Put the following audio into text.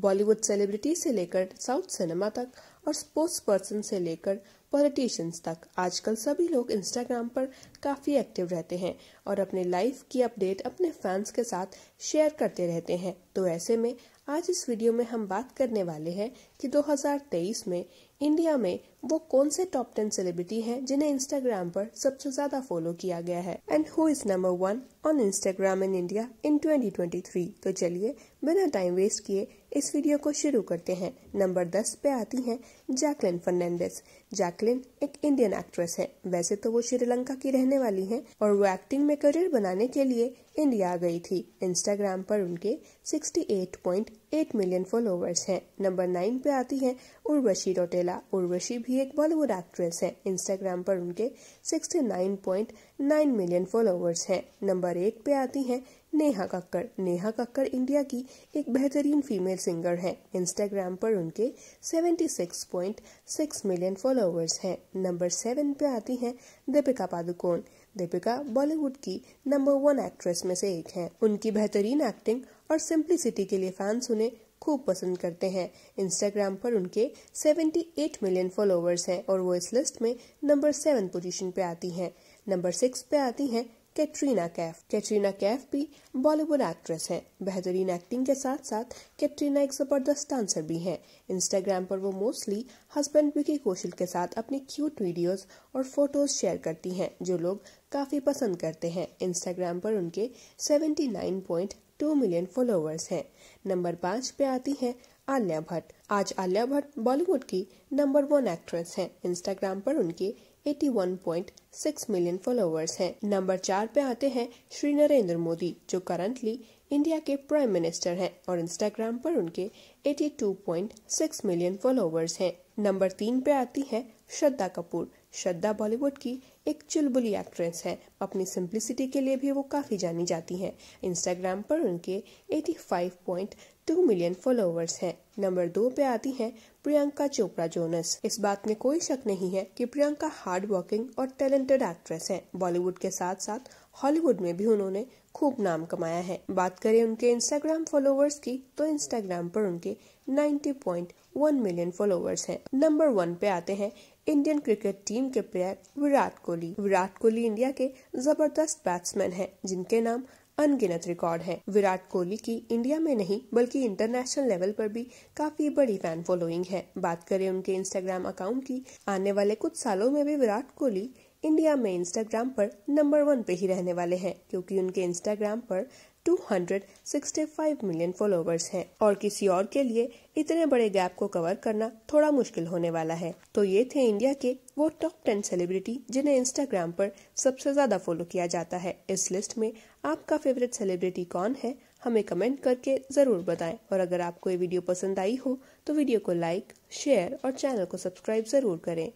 Bollywood celebrity से लेकर south cinema तक और स्पोर्ट्स पर्सन से लेकर पॉलिटिशियंस तक आजकल सभी लोग इंस्टाग्राम पर काफ़ी एक्टिव रहते हैं और अपने लाइफ की अपडेट अपने फैंस के साथ शेयर करते रहते हैं तो ऐसे में आज इस वीडियो में हम बात करने वाले हैं कि 2023 में इंडिया में वो कौन से टॉप टेन सेलिब्रिटी हैं जिन्हें इंस्टाग्राम पर सबसे ज्यादा फॉलो किया गया है and who is number one on Instagram in India in 2023 तो चलिए बिना टाइम वेस्ट किए इस वीडियो को शुरू करते हैं नंबर दस पे आती हैं जैकलिन फर्नांडिस जैक जैकलिन एक इंडियन एक्ट्रेस है वैसे तो वो श्रीलंका की रहने वाली हैं और वो एक्टिंग में करियर बनाने के लिए इंडिया आ गई थी इंस्टाग्राम पर उनके एट मिलियन फॉलोवर्स हैं नंबर नाइन पे आती हैं उर्वशी रोटेला उर्वशी भी एक बॉलीवुड एक्ट्रेस हैं इंस्टाग्राम पर उनके 69.9 मिलियन फॉलोअर्स हैं नंबर एट पे आती हैं नेहा कक्कर नेहा कक्कर इंडिया की एक बेहतरीन फीमेल सिंगर हैं इंस्टाग्राम पर उनके 76.6 मिलियन फॉलोअर्स हैं नंबर सेवन पे आती हैं दीपिका पादुकोण दीपिका बॉलीवुड की नंबर वन एक्ट्रेस में से एक हैं उनकी बेहतरीन एक्टिंग और सिंप्लिसिटी के लिए फैंस उन्हें खूब पसंद करते हैं इंस्टाग्राम पर उनके 78 मिलियन फॉलोअर्स हैं और वो इस लिस्ट में नंबर सेवन पोजीशन पे आती हैं नंबर सिक्स पे आती हैं कैटरीना कैफ कैटरीना कैफ भी बॉलीवुड एक्ट्रेस हैं बेहतरीन एक्टिंग के साथ साथ कैटरीना एक जबरदस्त डांसर भी हैं इंस्टाग्राम पर वो मोस्टली हस्बैंड विकी कौशल के साथ अपनी क्यूट वीडियोस और फोटोज शेयर करती हैं जो लोग काफी पसंद करते हैं इंस्टाग्राम पर उनके पॉइंट टू मिलियन फॉलोअर्स हैं नंबर पाँच पे आती हैं आलिया भट्ट आज आलिया भट्ट बॉलीवुड की नंबर वन एक्ट्रेस हैं इंस्टाग्राम पर उनके 81.6 मिलियन फॉलोअर्स हैं नंबर चार पे आते हैं श्री नरेंद्र मोदी जो करंटली इंडिया के प्राइम मिनिस्टर हैं और इंस्टाग्राम पर उनके 82.6 मिलियन फॉलोअर्स हैं नंबर तीन पे आती हैं श्रद्धा कपूर श्रद्धा बॉलीवुड की एक चुलबुली एक्ट्रेस है अपनी सिंप्लिसिटी के लिए भी वो काफ़ी जानी जाती हैं इंस्टाग्राम पर उनके 85.2 मिलियन फॉलोअर्स हैं नंबर दो पे आती हैं प्रियंका चोपड़ा जोनस इस बात में कोई शक नहीं है कि प्रियंका हार्ड वर्किंग और टैलेंटेड एक्ट्रेस हैं बॉलीवुड के साथ साथ हॉलीवुड में भी उन्होंने खूब नाम कमाया है बात करें उनके इंस्टाग्राम फॉलोअर्स की तो इंस्टाग्राम पर उनके 90.1 मिलियन फॉलोअर्स हैं नंबर वन पे आते हैं इंडियन क्रिकेट टीम के प्लेयर विराट कोहली विराट कोहली इंडिया के जबरदस्त बैट्समैन हैं जिनके नाम अनगिनत रिकॉर्ड है विराट कोहली की इंडिया में नहीं बल्कि इंटरनेशनल लेवल पर भी काफी बड़ी फैन फॉलोइंग है बात करें उनके इंस्टाग्राम अकाउंट की आने वाले कुछ सालों में भी विराट कोहली इंडिया में इंस्टाग्राम पर नंबर वन पे ही रहने वाले हैं क्योंकि उनके इंस्टाग्राम पर 265 मिलियन फॉलोवर्स हैं और किसी और के लिए इतने बड़े गैप को कवर करना थोड़ा मुश्किल होने वाला है तो ये थे इंडिया के वो टॉप टेन सेलिब्रिटी जिन्हें इंस्टाग्राम पर सबसे ज्यादा फॉलो किया जाता है इस लिस्ट में आपका फेवरेट सेलिब्रिटी कौन है हमें कमेंट करके ज़रूर बताएं और अगर आपको ये वीडियो पसंद आई हो तो वीडियो को लाइक शेयर और चैनल को सब्सक्राइब ज़रूर करें